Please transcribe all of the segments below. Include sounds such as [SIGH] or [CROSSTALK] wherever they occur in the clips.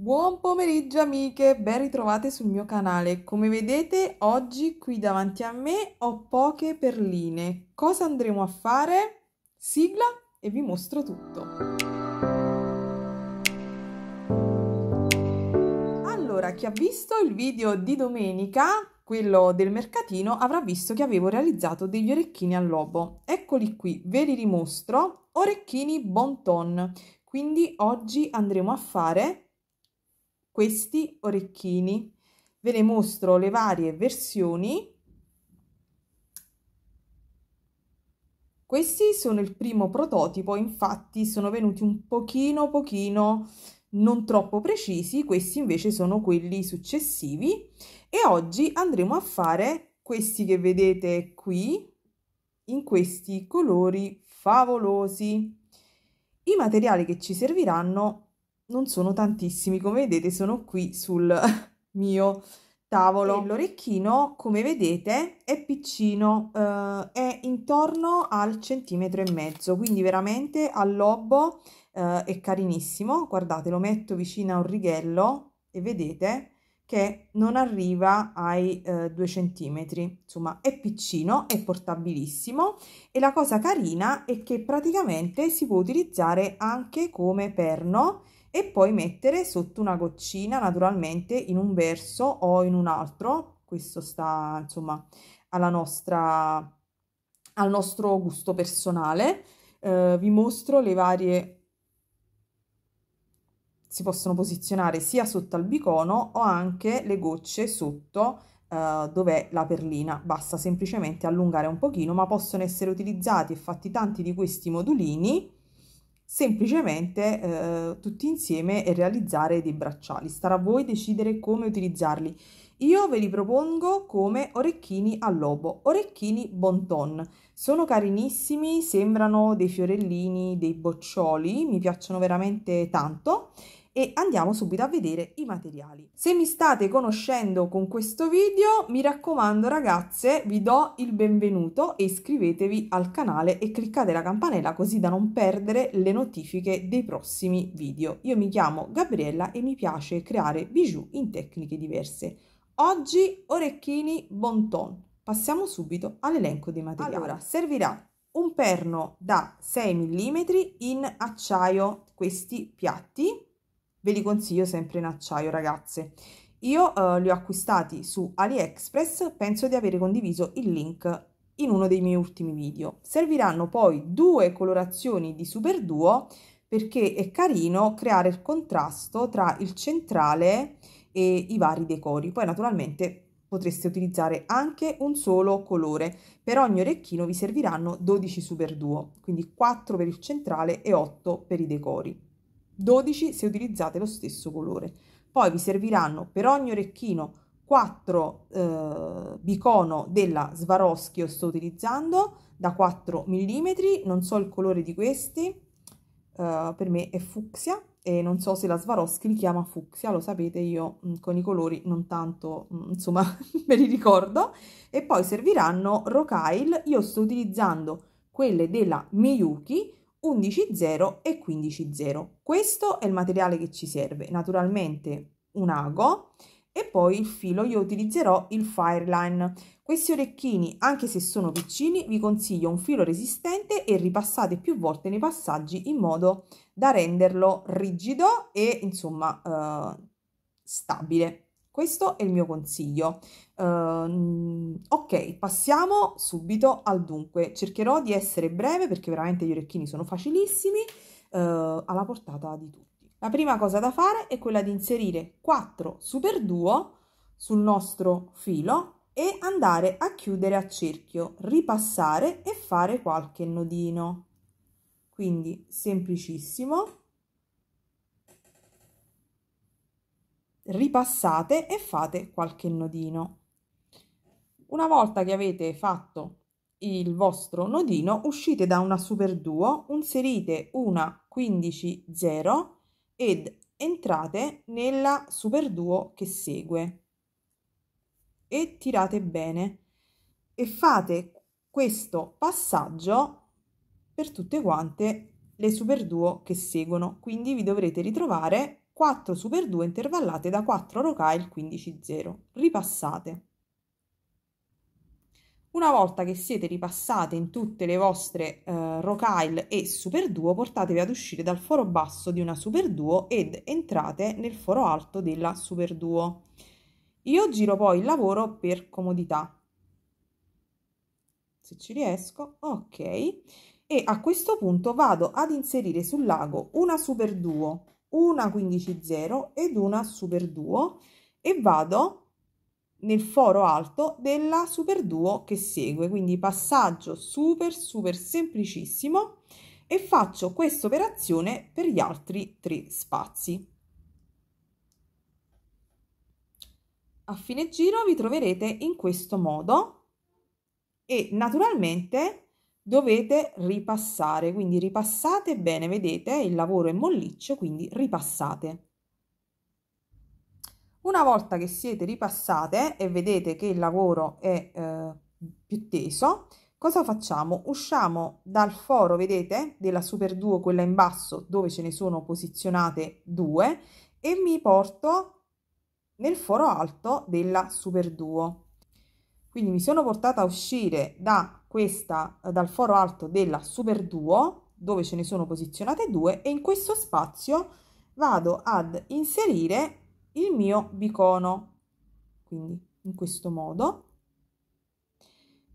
Buon pomeriggio amiche, ben ritrovate sul mio canale. Come vedete oggi qui davanti a me ho poche perline. Cosa andremo a fare? Sigla e vi mostro tutto. Allora, chi ha visto il video di domenica, quello del mercatino, avrà visto che avevo realizzato degli orecchini al lobo. Eccoli qui, ve li rimostro. Orecchini Bonton. Quindi oggi andremo a fare questi orecchini. Ve ne mostro le varie versioni. Questi sono il primo prototipo, infatti sono venuti un pochino pochino non troppo precisi, questi invece sono quelli successivi e oggi andremo a fare questi che vedete qui in questi colori favolosi. I materiali che ci serviranno non sono tantissimi, come vedete sono qui sul [LAUGHS] mio tavolo. L'orecchino, come vedete, è piccino, eh, è intorno al centimetro e mezzo, quindi veramente al lobo eh, è carinissimo. Guardate, lo metto vicino a un righello e vedete che non arriva ai eh, 2 centimetri, insomma è piccino, è portabilissimo e la cosa carina è che praticamente si può utilizzare anche come perno e poi mettere sotto una goccina naturalmente in un verso o in un altro, questo sta insomma alla nostra, al nostro gusto personale. Eh, vi mostro le varie si possono posizionare sia sotto al bicono o anche le gocce sotto eh, dov'è la perlina basta semplicemente allungare un pochino ma possono essere utilizzati e fatti tanti di questi modulini semplicemente eh, tutti insieme e realizzare dei bracciali. Starà a voi decidere come utilizzarli. Io ve li propongo come orecchini a lobo, orecchini bonton. Sono carinissimi, sembrano dei fiorellini, dei boccioli, mi piacciono veramente tanto e andiamo subito a vedere i materiali. Se mi state conoscendo con questo video, mi raccomando ragazze, vi do il benvenuto e iscrivetevi al canale e cliccate la campanella così da non perdere le notifiche dei prossimi video. Io mi chiamo Gabriella e mi piace creare bijou in tecniche diverse. Oggi orecchini bon ton. Passiamo subito all'elenco dei materiali. Allora, servirà un perno da 6 mm in acciaio, questi piatti, Ve li consiglio sempre in acciaio, ragazze. Io eh, li ho acquistati su AliExpress, penso di avere condiviso il link in uno dei miei ultimi video. Serviranno poi due colorazioni di Super Duo perché è carino creare il contrasto tra il centrale e i vari decori. Poi naturalmente potreste utilizzare anche un solo colore. Per ogni orecchino vi serviranno 12 Super Duo, quindi 4 per il centrale e 8 per i decori. 12 se utilizzate lo stesso colore. Poi vi serviranno per ogni orecchino 4 eh, bicono della Swarovski, io sto utilizzando, da 4 mm, non so il colore di questi, Uh, per me è fucsia e non so se la Swarovski li chiama fucsia, lo sapete io mh, mm, con i colori non tanto, mh, mm, insomma, [LAUGHS] me li ricordo. E poi serviranno Rocaille, io sto utilizzando quelle della Miyuki 11,0 e 15,0. Questo è il materiale che ci serve, naturalmente un ago e poi il filo io utilizzerò il Fireline. Questi orecchini, anche se sono piccini, vi consiglio un filo resistente e ripassate più volte nei passaggi in modo da renderlo rigido e insomma eh, stabile. Questo è il mio consiglio. Uh, ok, passiamo subito al dunque. Cercherò di essere breve perché veramente gli orecchini sono facilissimi, uh, alla portata di tutti. La prima cosa da fare è quella di inserire 4 super duo sul nostro filo e andare a chiudere a cerchio, ripassare e fare qualche nodino. Quindi semplicissimo ripassate e fate qualche nodino. Una volta che avete fatto il vostro nodino, uscite da una super duo, inserite una 15-0 ed entrate nella super duo che segue e tirate bene e fate questo passaggio per tutte quante le super duo che seguono quindi vi dovrete ritrovare 4 super 2 intervallate da 4 rocail 15-0. Ripassate. Una volta che siete ripassate in tutte le vostre eh, rocaille e super duo, portatevi ad uscire dal foro basso di una super duo ed entrate nel foro alto della super duo. Io giro poi il lavoro per comodità. Se ci riesco, ok. E a questo punto vado ad inserire sul lago una super duo una 15.0 ed una super duo e vado nel foro alto della super duo che segue quindi passaggio super super semplicissimo e faccio questa operazione per gli altri tre spazi a fine giro vi troverete in questo modo e naturalmente dovete ripassare, quindi ripassate bene, vedete il lavoro è molliccio, quindi ripassate. Una volta che siete ripassate e vedete che il lavoro è eh, più teso, cosa facciamo? Usciamo dal foro, vedete, della Super duo quella in basso, dove ce ne sono posizionate due, e mi porto nel foro alto della Super duo Quindi mi sono portata a uscire da questa eh, dal foro alto della Super Duo, dove ce ne sono posizionate due, e in questo spazio vado ad inserire il mio bicono, quindi in questo modo.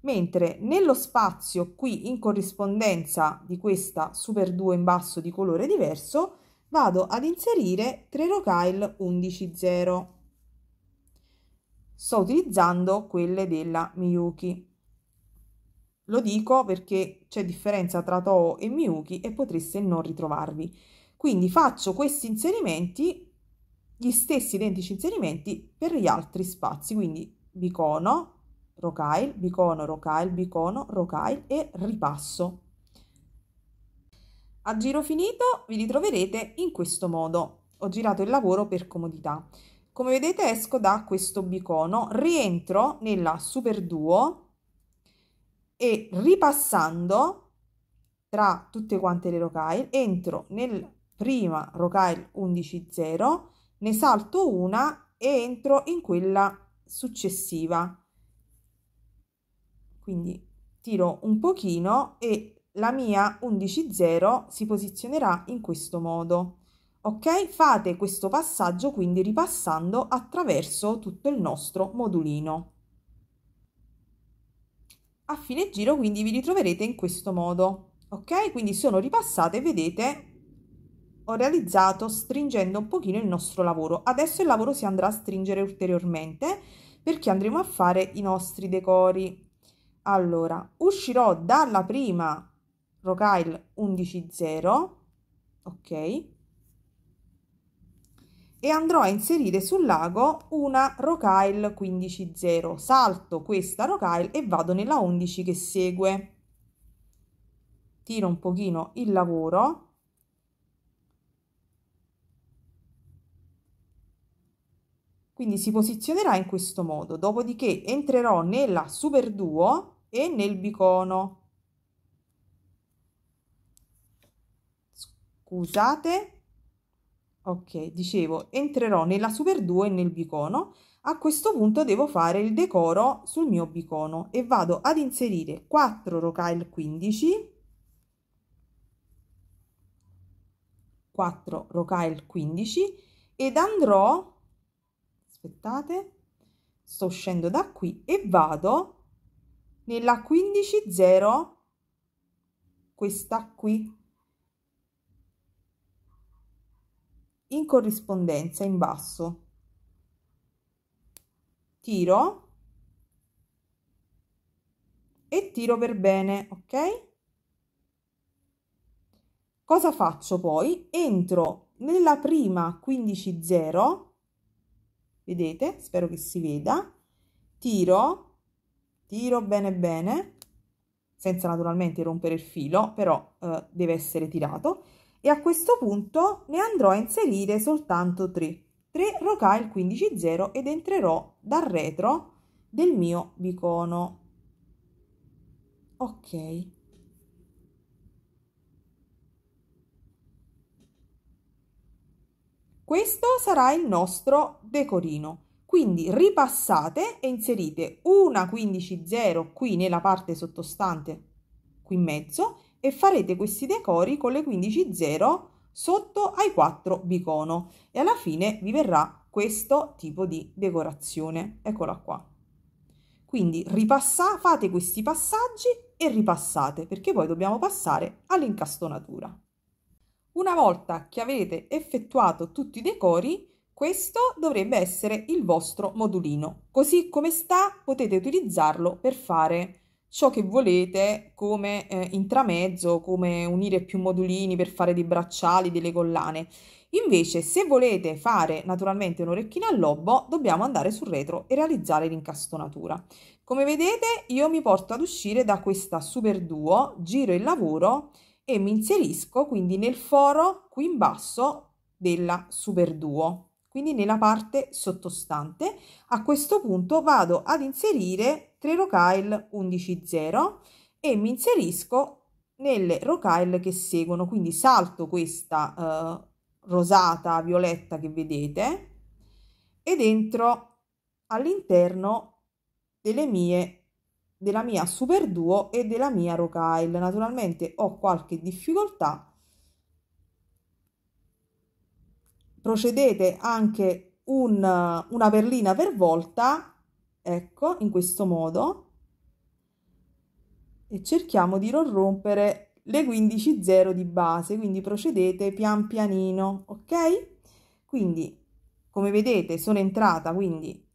Mentre nello spazio qui in corrispondenza di questa Super 2 in basso di colore diverso, vado ad inserire 3 Rocaille 11.0. Sto utilizzando quelle della Miyuki. Lo dico perché c'è differenza tra Toho e Miyuki e potreste non ritrovarvi. Quindi faccio questi inserimenti, gli stessi identici inserimenti per gli altri spazi, quindi bicono, rocaille, bicono, rocaille, bicono, rocaille e ripasso. A giro finito vi ritroverete in questo modo. Ho girato il lavoro per comodità. Come vedete esco da questo bicono, rientro nella super duo e ripassando tra tutte quante le rocaille entro nel prima rocaille 11.0 ne salto una e entro in quella successiva quindi tiro un pochino e la mia 11.0 si posizionerà in questo modo ok fate questo passaggio quindi ripassando attraverso tutto il nostro modulino a fine giro quindi vi ritroverete in questo modo ok quindi sono ripassate vedete ho realizzato stringendo un pochino il nostro lavoro adesso il lavoro si andrà a stringere ulteriormente perché andremo a fare i nostri decori allora uscirò dalla prima rocaille 11 ok e andrò a inserire sul lago una rocaille 15-0. Salto questa rocaille e vado nella 11 che segue. Tiro un pochino il lavoro. Quindi si posizionerà in questo modo, dopodiché entrerò nella super duo e nel bicono. Scusate, Ok, dicevo, entrerò nella Super 2 e nel bicono. A questo punto devo fare il decoro sul mio bicono e vado ad inserire 4 rocaille 15, 4 rocaille 15 ed andrò, aspettate, sto uscendo da qui e vado nella 15 0 questa qui in corrispondenza in basso tiro e tiro per bene ok cosa faccio poi entro nella prima 15 0 vedete spero che si veda tiro tiro bene bene senza naturalmente rompere il filo però eh, deve essere tirato e a questo punto ne andrò a inserire soltanto 3. 3 rocà il 15-0 ed entrerò dal retro del mio bicono. Ok. Questo sarà il nostro decorino. Quindi ripassate e inserite una 15-0 qui nella parte sottostante, qui in mezzo, e farete questi decori con le 15 0 sotto ai 4 bicono e alla fine vi verrà questo tipo di decorazione eccola qua quindi ripassa, fate questi passaggi e ripassate perché poi dobbiamo passare all'incastonatura una volta che avete effettuato tutti i decori questo dovrebbe essere il vostro modulino così come sta potete utilizzarlo per fare ciò che volete come eh, intramezzo, come unire più modulini per fare dei bracciali, delle collane. Invece, se volete fare naturalmente un'orecchina al lobo, dobbiamo andare sul retro e realizzare l'incastonatura. Come vedete, io mi porto ad uscire da questa super duo, giro il lavoro e mi inserisco quindi nel foro qui in basso della super duo, quindi nella parte sottostante. A questo punto vado ad inserire 3 rocaille 11 0 e mi inserisco nelle rocaille che seguono quindi salto questa eh, rosata violetta che vedete ed entro all'interno delle mie della mia super duo e della mia rocaille naturalmente ho qualche difficoltà procedete anche un, una perlina per volta ecco in questo modo e cerchiamo di non rompere le 15 0 di base quindi procedete pian pianino ok quindi come vedete sono entrata quindi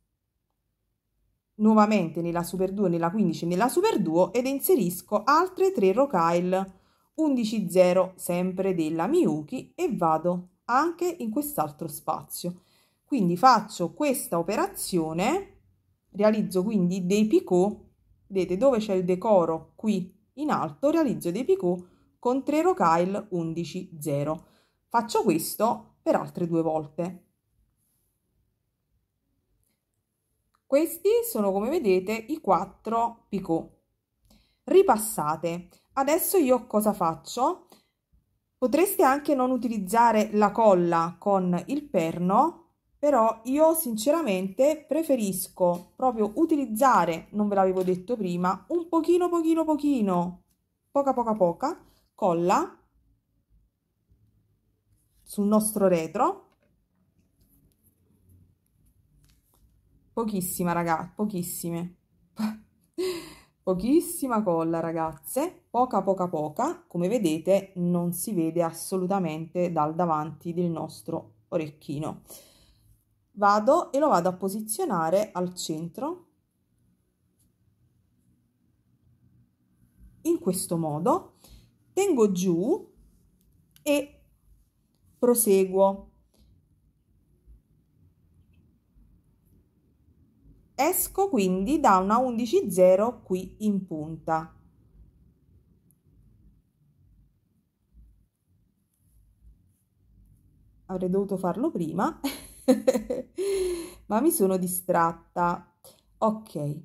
nuovamente nella super 2 nella 15 nella super 2 ed inserisco altre 3 rocaille 11 0 sempre della Miyuki e vado anche in quest'altro spazio quindi faccio questa operazione Realizzo quindi dei picot, vedete dove c'è il decoro qui in alto, realizzo dei picot con 3 rocaille 11 0. Faccio questo per altre due volte. Questi sono come vedete i 4 picot. Ripassate. Adesso io cosa faccio? Potreste anche non utilizzare la colla con il perno, però io sinceramente preferisco proprio utilizzare, non ve l'avevo detto prima, un pochino pochino pochino, poca poca poca, colla sul nostro retro, pochissima ragazzi, pochissime, [LAUGHS] pochissima colla ragazze, poca poca poca, come vedete non si vede assolutamente dal davanti del nostro orecchino vado e lo vado a posizionare al centro in questo modo tengo giù e proseguo esco quindi da una 11.0 qui in punta avrei dovuto farlo prima [LAUGHS] [LAUGHS] ma mi sono distratta. Ok.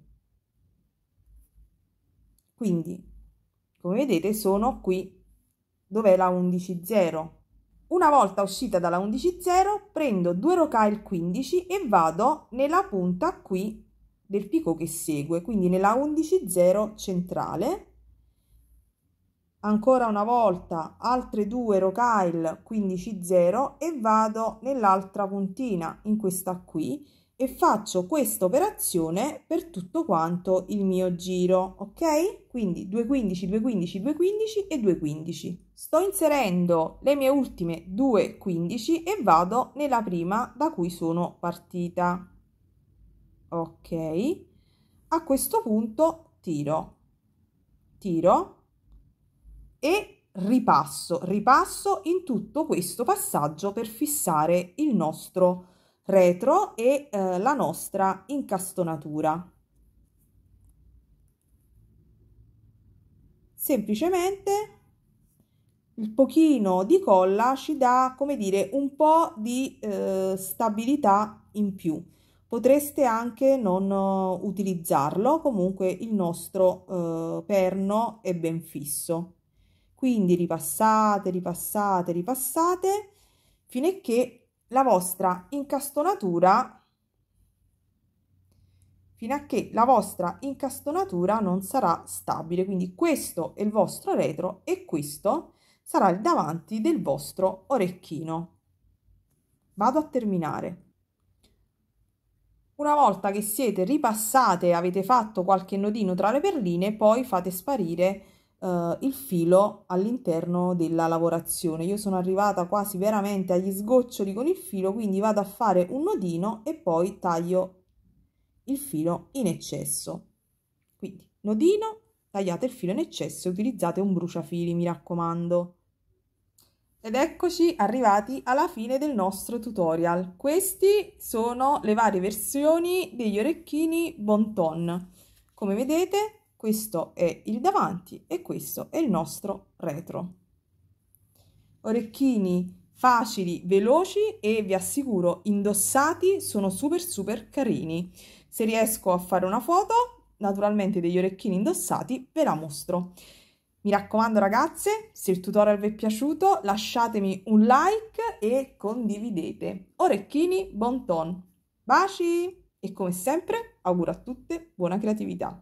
Quindi, come vedete, sono qui dov'è la 11.0. Una volta uscita dalla 11.0, prendo due rocaille 15 e vado nella punta qui del picco che segue, quindi nella 11.0 centrale ancora una volta altre due rocaille 15-0 e vado nell'altra puntina in questa qui e faccio questa operazione per tutto quanto il mio giro ok quindi 215 215 215 e 215 sto inserendo le mie ultime 15 e vado nella prima da cui sono partita ok a questo punto tiro tiro e ripasso, ripasso in tutto questo passaggio per fissare il nostro retro e eh, la nostra incastonatura. Semplicemente il pochino di colla ci dà, come dire, un po' di eh, stabilità in più. Potreste anche non utilizzarlo, comunque il nostro eh, perno è ben fisso. Quindi ripassate, ripassate, ripassate fino che la vostra incastonatura fino a che la vostra incastonatura non sarà stabile. Quindi questo è il vostro retro e questo sarà il davanti del vostro orecchino. Vado a terminare. Una volta che siete ripassate, avete fatto qualche nodino tra le perline, poi fate sparire eh, il filo all'interno della lavorazione. Io sono arrivata quasi veramente agli sgoccioli con il filo, quindi vado a fare un nodino e poi taglio il filo in eccesso. Quindi nodino, tagliate il filo in eccesso e utilizzate un bruciafili, mi raccomando. Ed eccoci arrivati alla fine del nostro tutorial. Queste sono le varie versioni degli orecchini Bonton. Come vedete questo è il davanti e questo è il nostro retro. Orecchini facili, veloci e vi assicuro indossati sono super super carini. Se riesco a fare una foto, naturalmente degli orecchini indossati, ve la mostro. Mi raccomando ragazze, se il tutorial vi è piaciuto lasciatemi un like e condividete. Orecchini bon ton. Baci! E come sempre auguro a tutte buona creatività.